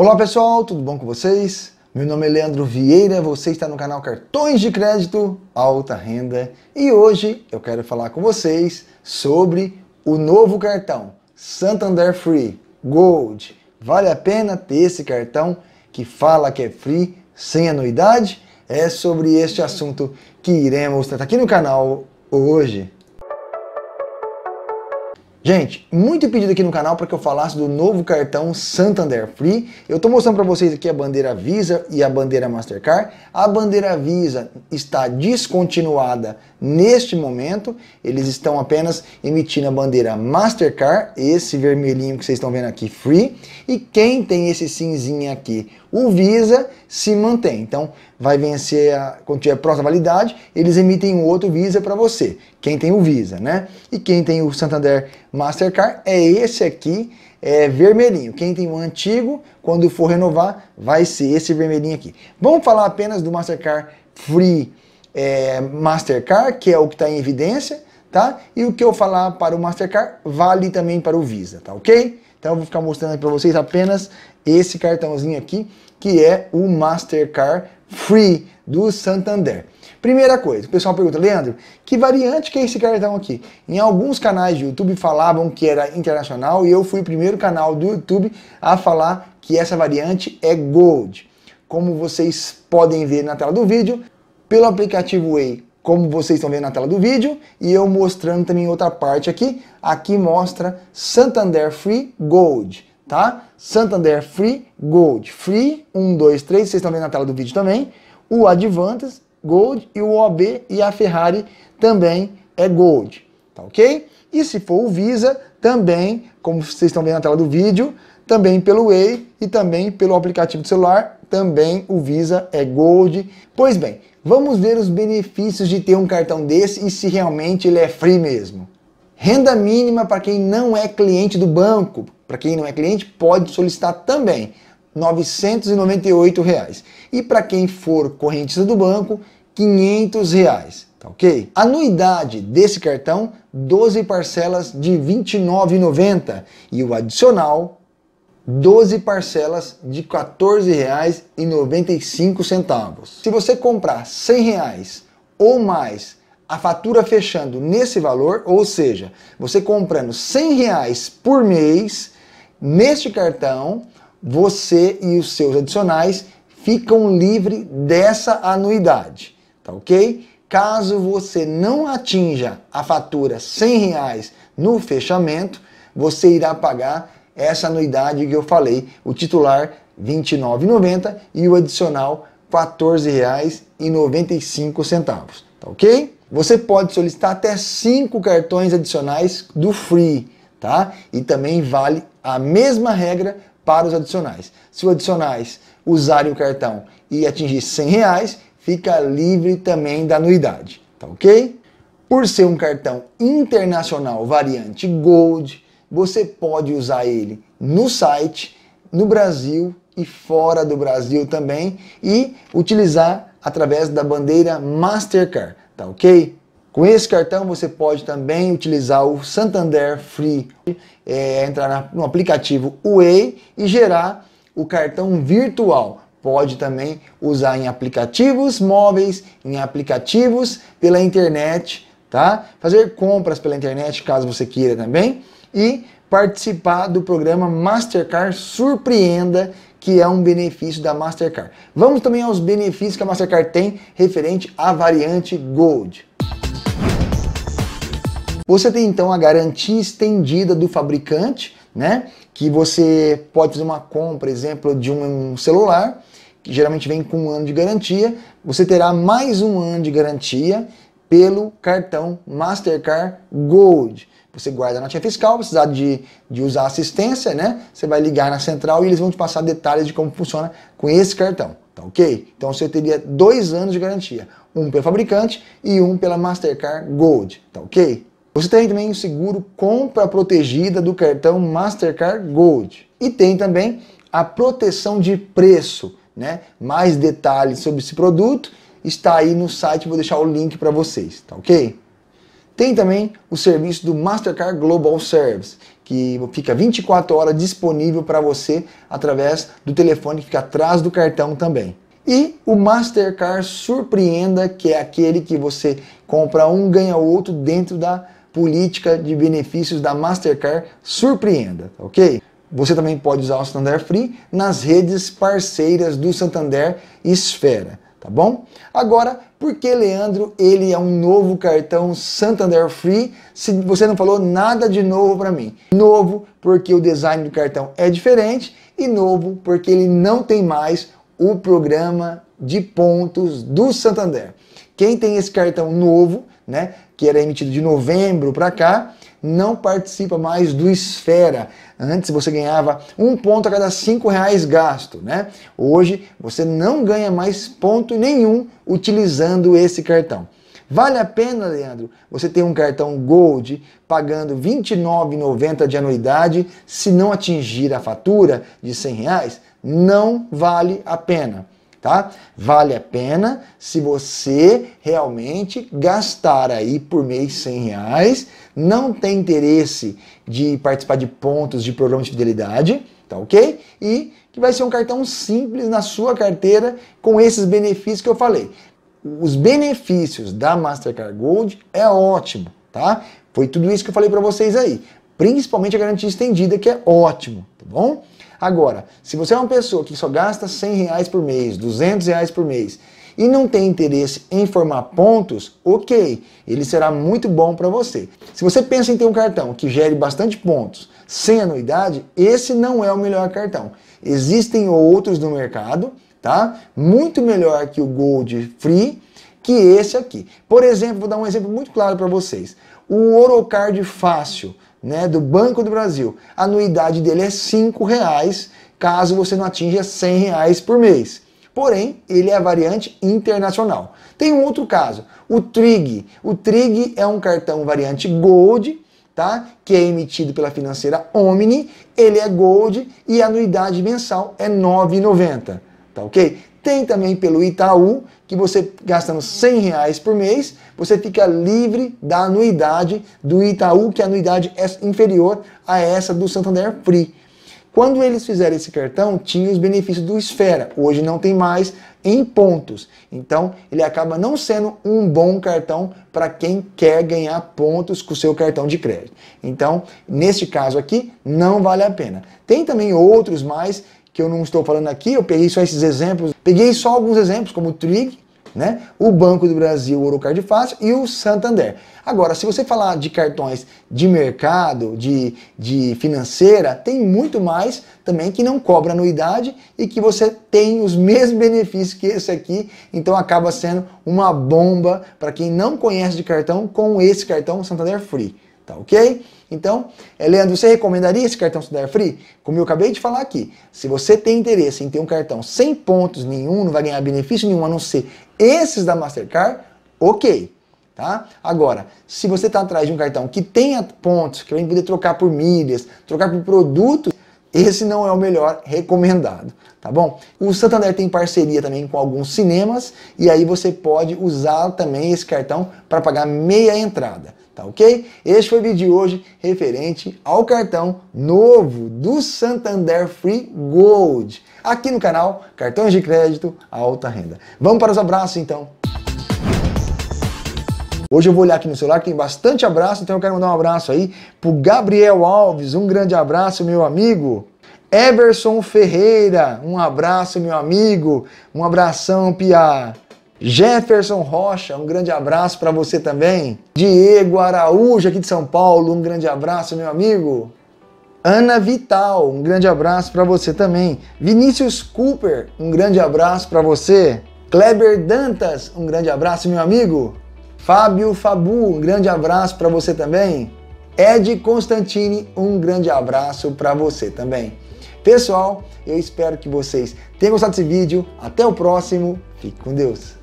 Olá pessoal, tudo bom com vocês? Meu nome é Leandro Vieira, você está no canal Cartões de Crédito Alta Renda e hoje eu quero falar com vocês sobre o novo cartão Santander Free Gold. Vale a pena ter esse cartão que fala que é free sem anuidade? É sobre este assunto que iremos tratar aqui no canal hoje. Gente, muito pedido aqui no canal para que eu falasse do novo cartão Santander Free. Eu estou mostrando para vocês aqui a bandeira Visa e a bandeira Mastercard. A bandeira Visa está descontinuada Neste momento, eles estão apenas emitindo a bandeira Mastercard, esse vermelhinho que vocês estão vendo aqui, Free, e quem tem esse cinzinho aqui, o Visa, se mantém. Então, vai vencer, a, quando tiver próxima validade, eles emitem um outro Visa para você, quem tem o Visa, né? E quem tem o Santander Mastercard é esse aqui, é vermelhinho. Quem tem o antigo, quando for renovar, vai ser esse vermelhinho aqui. Vamos falar apenas do Mastercard Free, é, Mastercard, que é o que está em evidência, tá? E o que eu falar para o Mastercard vale também para o Visa, tá ok? Então eu vou ficar mostrando para vocês apenas esse cartãozinho aqui, que é o Mastercard Free do Santander. Primeira coisa, o pessoal pergunta, Leandro, que variante que é esse cartão aqui? Em alguns canais de YouTube falavam que era internacional e eu fui o primeiro canal do YouTube a falar que essa variante é Gold. Como vocês podem ver na tela do vídeo, pelo aplicativo Way, como vocês estão vendo na tela do vídeo, e eu mostrando também outra parte aqui. Aqui mostra Santander Free Gold, tá? Santander Free Gold. Free, 1, 2, 3, vocês estão vendo na tela do vídeo também. O Advantas Gold e o OB e a Ferrari também é Gold, tá ok? E se for o Visa, também, como vocês estão vendo na tela do vídeo, também pelo Way e também pelo aplicativo de celular, também o Visa é Gold. Pois bem, vamos ver os benefícios de ter um cartão desse e se realmente ele é free mesmo. Renda mínima para quem não é cliente do banco. Para quem não é cliente, pode solicitar também R$ 998. Reais. E para quem for correntista do banco, R$ 500. Reais, tá ok? Anuidade desse cartão, 12 parcelas de R$ 29,90 e o adicional 12 parcelas de R$ 14,95. Se você comprar R$ reais ou mais a fatura fechando nesse valor, ou seja, você comprando R$ reais por mês neste cartão, você e os seus adicionais ficam livre dessa anuidade, tá ok? Caso você não atinja a fatura R$ reais no fechamento, você irá pagar essa anuidade que eu falei, o titular R$ 29,90 e o adicional R$ 14,95, tá ok? Você pode solicitar até 5 cartões adicionais do Free, tá? E também vale a mesma regra para os adicionais. Se os adicionais usarem o cartão e atingir 100 reais, fica livre também da anuidade, tá ok? Por ser um cartão internacional variante Gold, você pode usar ele no site, no Brasil e fora do Brasil também e utilizar através da bandeira Mastercard, tá ok? Com esse cartão você pode também utilizar o Santander Free, é, entrar no aplicativo Way e gerar o cartão virtual. Pode também usar em aplicativos móveis, em aplicativos pela internet, tá? Fazer compras pela internet caso você queira também e participar do programa Mastercard Surpreenda, que é um benefício da Mastercard. Vamos também aos benefícios que a Mastercard tem referente à variante Gold. Você tem então a garantia estendida do fabricante, né? Que você pode fazer uma compra, por exemplo, de um celular, que geralmente vem com um ano de garantia. Você terá mais um ano de garantia pelo cartão Mastercard Gold você guarda a notinha fiscal, precisar de, de usar assistência, né? Você vai ligar na central e eles vão te passar detalhes de como funciona com esse cartão, tá ok? Então você teria dois anos de garantia, um pelo fabricante e um pela Mastercard Gold, tá ok? Você tem também o seguro compra protegida do cartão Mastercard Gold. E tem também a proteção de preço, né? Mais detalhes sobre esse produto está aí no site, vou deixar o link para vocês, tá ok? Tem também o serviço do Mastercard Global Service, que fica 24 horas disponível para você através do telefone que fica atrás do cartão também. E o Mastercard Surpreenda, que é aquele que você compra um, ganha outro dentro da política de benefícios da Mastercard Surpreenda, ok? Você também pode usar o Santander Free nas redes parceiras do Santander Esfera tá bom? Agora, por que Leandro, ele é um novo cartão Santander Free, se você não falou nada de novo para mim? Novo porque o design do cartão é diferente e novo porque ele não tem mais o programa de pontos do Santander. Quem tem esse cartão novo né, que era emitido de novembro para cá, não participa mais do Esfera. Antes você ganhava um ponto a cada cinco reais gasto, né? Hoje você não ganha mais ponto nenhum utilizando esse cartão. Vale a pena, Leandro, você ter um cartão Gold pagando R$ 29,90 de anuidade se não atingir a fatura de R$ 100? Reais? Não vale a pena tá? Vale a pena se você realmente gastar aí por mês 100 reais, não tem interesse de participar de pontos de programa de fidelidade, tá ok? E que vai ser um cartão simples na sua carteira com esses benefícios que eu falei. Os benefícios da Mastercard Gold é ótimo, tá? Foi tudo isso que eu falei para vocês aí, principalmente a garantia estendida que é ótimo, tá bom? Agora, se você é uma pessoa que só gasta 100 reais por mês, 200 reais por mês, e não tem interesse em formar pontos, ok, ele será muito bom para você. Se você pensa em ter um cartão que gere bastante pontos sem anuidade, esse não é o melhor cartão. Existem outros no mercado, tá? Muito melhor que o Gold Free, que esse aqui. Por exemplo, vou dar um exemplo muito claro para vocês. O Orocard Fácil né, do Banco do Brasil. A anuidade dele é R$ reais caso você não atinja R$ reais por mês. Porém, ele é a variante internacional. Tem um outro caso, o TRIG. O TRIG é um cartão variante Gold, tá? que é emitido pela financeira Omni. Ele é Gold e a anuidade mensal é R$ 9,90. Tá ok? Tem também pelo Itaú, que você gastando 100 reais por mês, você fica livre da anuidade do Itaú, que a anuidade é inferior a essa do Santander Free. Quando eles fizeram esse cartão, tinha os benefícios do Esfera, hoje não tem mais em pontos. Então, ele acaba não sendo um bom cartão para quem quer ganhar pontos com o seu cartão de crédito. Então, neste caso aqui, não vale a pena. Tem também outros mais que eu não estou falando aqui, eu peguei só esses exemplos, peguei só alguns exemplos, como o Trig, né? o Banco do Brasil, o Orocard Fácil e o Santander. Agora, se você falar de cartões de mercado, de, de financeira, tem muito mais também que não cobra anuidade e que você tem os mesmos benefícios que esse aqui, então acaba sendo uma bomba para quem não conhece de cartão com esse cartão Santander Free. Tá ok? Então, eh, Leandro, você recomendaria esse cartão Studar Free? Como eu acabei de falar aqui, se você tem interesse em ter um cartão sem pontos nenhum, não vai ganhar benefício nenhum a não ser esses da Mastercard, ok. Tá? Agora, se você está atrás de um cartão que tenha pontos, que vai poder trocar por milhas, trocar por produtos, esse não é o melhor recomendado, tá bom? O Santander tem parceria também com alguns cinemas e aí você pode usar também esse cartão para pagar meia entrada tá ok? Este foi o vídeo de hoje referente ao cartão novo do Santander Free Gold, aqui no canal Cartões de Crédito Alta Renda. Vamos para os abraços então. Hoje eu vou olhar aqui no celular que tem bastante abraço, então eu quero mandar um abraço aí pro Gabriel Alves, um grande abraço, meu amigo. Everson Ferreira, um abraço, meu amigo. Um abração, Pia. Jefferson Rocha, um grande abraço para você também. Diego Araújo, aqui de São Paulo, um grande abraço, meu amigo. Ana Vital, um grande abraço para você também. Vinícius Cooper, um grande abraço para você. Kleber Dantas, um grande abraço, meu amigo. Fábio Fabu, um grande abraço para você também. Ed Constantini, um grande abraço para você também. Pessoal, eu espero que vocês tenham gostado desse vídeo. Até o próximo. Fique com Deus.